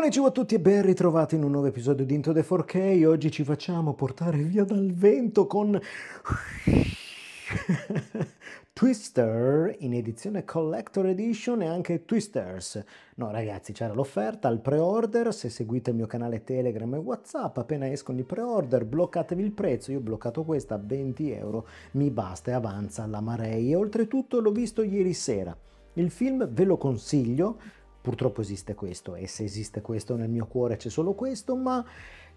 Konnichiwa a tutti e ben ritrovati in un nuovo episodio di Into the 4K. Oggi ci facciamo portare via dal vento con Twister in edizione Collector Edition e anche Twisters. No ragazzi, c'era l'offerta, al pre-order, se seguite il mio canale Telegram e Whatsapp, appena escono i pre-order, bloccatevi il prezzo, io ho bloccato questa a 20 euro, mi basta e avanza la marea. E oltretutto l'ho visto ieri sera. Il film ve lo consiglio, Purtroppo esiste questo e se esiste questo nel mio cuore c'è solo questo, ma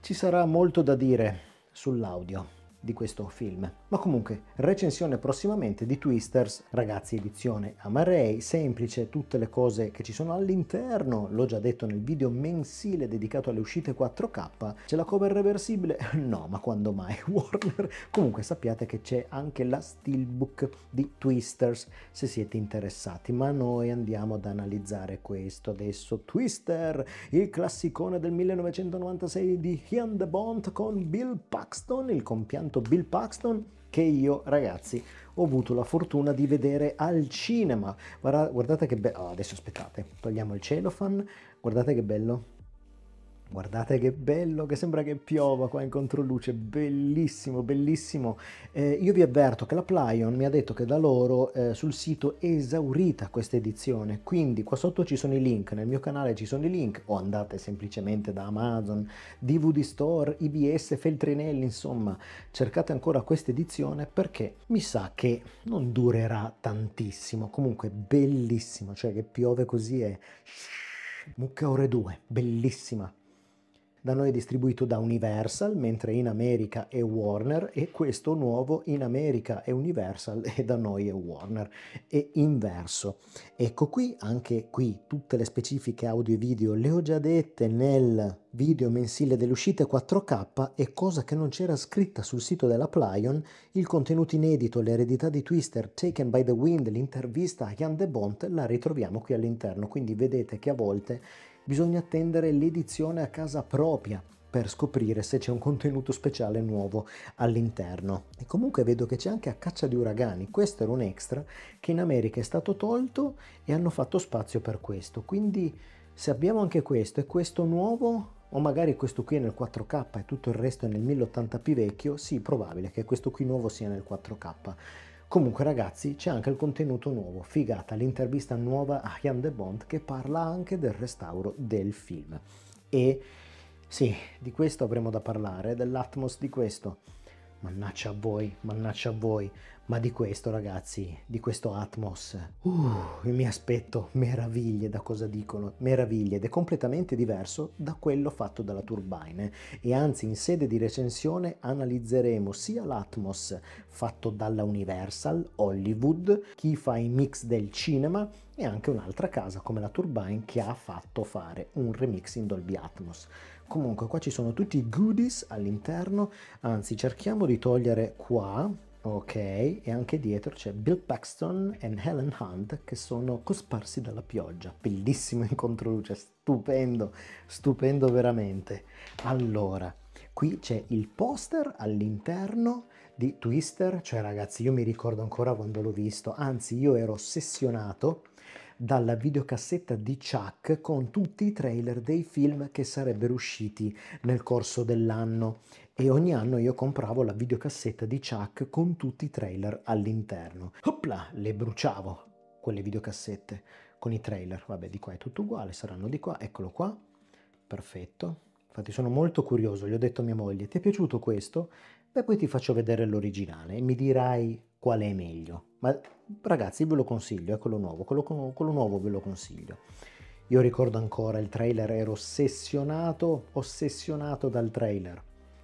ci sarà molto da dire sull'audio di questo film. Ma comunque, recensione prossimamente di Twisters, ragazzi edizione Amarei, semplice, tutte le cose che ci sono all'interno, l'ho già detto nel video mensile dedicato alle uscite 4K, c'è la cover reversibile? No, ma quando mai Warner? Comunque sappiate che c'è anche la steelbook di Twisters se siete interessati, ma noi andiamo ad analizzare questo adesso. Twister, il classicone del 1996 di Ian de Bont con Bill Paxton, il compianto appunto Bill Paxton che io ragazzi ho avuto la fortuna di vedere al cinema. Guardate che bello, oh, adesso aspettate, togliamo il cellophane, guardate che bello, Guardate che bello, che sembra che piova qua in controluce, bellissimo, bellissimo. Eh, io vi avverto che la Plion mi ha detto che da loro eh, sul sito è esaurita questa edizione, quindi qua sotto ci sono i link, nel mio canale ci sono i link, o andate semplicemente da Amazon, DVD Store, IBS, Feltrinelli, insomma, cercate ancora questa edizione perché mi sa che non durerà tantissimo, comunque bellissimo, cioè che piove così è... Mucca ore 2, bellissima, da noi è distribuito da Universal, mentre in America è Warner e questo nuovo in America è Universal e da noi è Warner e inverso. Ecco qui, anche qui, tutte le specifiche audio e video le ho già dette nel video mensile dell'uscita 4K e cosa che non c'era scritta sul sito della Plion, il contenuto inedito, l'eredità di Twister, Taken by the Wind, l'intervista a Jan de Bont, la ritroviamo qui all'interno, quindi vedete che a volte Bisogna attendere l'edizione a casa propria per scoprire se c'è un contenuto speciale nuovo all'interno. E comunque vedo che c'è anche a caccia di uragani, questo era un extra che in America è stato tolto e hanno fatto spazio per questo, quindi se abbiamo anche questo e questo nuovo o magari questo qui è nel 4K e tutto il resto è nel 1080p vecchio, sì, probabile che questo qui nuovo sia nel 4K Comunque ragazzi c'è anche il contenuto nuovo, figata l'intervista nuova a Jan de Bond che parla anche del restauro del film. E sì, di questo avremo da parlare, dell'atmos di questo. Mannaccia a voi, mannaccia a voi. Ma di questo ragazzi, di questo Atmos, uh, mi aspetto meraviglie da cosa dicono, meraviglie ed è completamente diverso da quello fatto dalla Turbine e anzi in sede di recensione analizzeremo sia l'Atmos fatto dalla Universal, Hollywood, chi fa i mix del cinema e anche un'altra casa come la Turbine che ha fatto fare un remix in Dolby Atmos comunque qua ci sono tutti i goodies all'interno anzi cerchiamo di togliere qua ok e anche dietro c'è Bill Paxton e Helen Hunt che sono cosparsi dalla pioggia bellissimo incontroluce stupendo stupendo veramente allora qui c'è il poster all'interno di Twister cioè ragazzi io mi ricordo ancora quando l'ho visto anzi io ero ossessionato dalla videocassetta di Chuck con tutti i trailer dei film che sarebbero usciti nel corso dell'anno e ogni anno io compravo la videocassetta di Chuck con tutti i trailer all'interno. Opla, le bruciavo quelle videocassette con i trailer. Vabbè, di qua è tutto uguale, saranno di qua, eccolo qua. Perfetto. Infatti sono molto curioso, gli ho detto a mia moglie, ti è piaciuto questo? Beh, poi ti faccio vedere l'originale e mi dirai qual è meglio ma ragazzi ve lo consiglio, è quello nuovo, quello, quello nuovo ve lo consiglio. Io ricordo ancora il trailer, ero ossessionato, ossessionato dal trailer.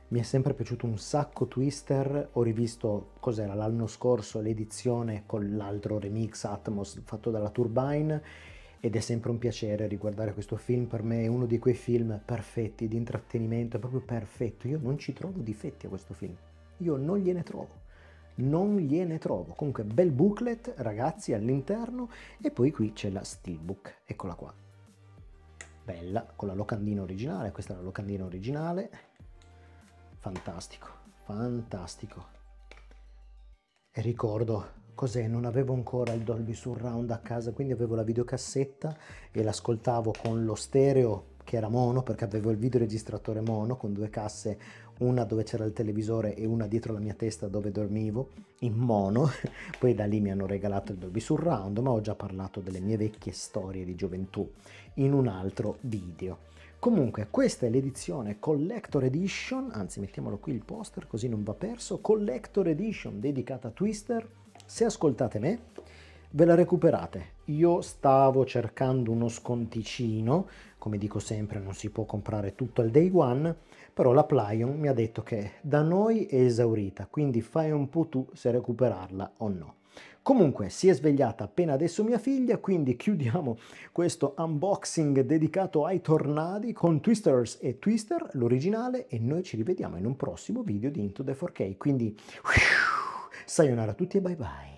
Mi è sempre piaciuto un sacco Twister, ho rivisto, cos'era, l'anno scorso l'edizione con l'altro remix Atmos fatto dalla Turbine ed è sempre un piacere riguardare questo film, per me è uno di quei film perfetti di intrattenimento, è proprio perfetto, io non ci trovo difetti a questo film, io non gliene trovo non gliene trovo. Comunque bel booklet ragazzi all'interno e poi qui c'è la steelbook, eccola qua. Bella, con la locandina originale, questa è la locandina originale. Fantastico, fantastico. E ricordo cos'è, non avevo ancora il Dolby Surround a casa, quindi avevo la videocassetta e l'ascoltavo con lo stereo che era mono perché avevo il videoregistratore mono con due casse, una dove c'era il televisore e una dietro la mia testa dove dormivo, in mono. Poi da lì mi hanno regalato il Dolby Surround, ma ho già parlato delle mie vecchie storie di gioventù in un altro video. Comunque questa è l'edizione Collector Edition, anzi mettiamolo qui il poster così non va perso, Collector Edition dedicata a Twister. Se ascoltate me ve la recuperate. Io stavo cercando uno sconticino, come dico sempre non si può comprare tutto al day one, però la Plyon mi ha detto che da noi è esaurita, quindi fai un po' tu se recuperarla o no. Comunque si è svegliata appena adesso mia figlia, quindi chiudiamo questo unboxing dedicato ai tornadi con Twisters e Twister, l'originale, e noi ci rivediamo in un prossimo video di Into the 4K. Quindi, sayonara a tutti e bye bye!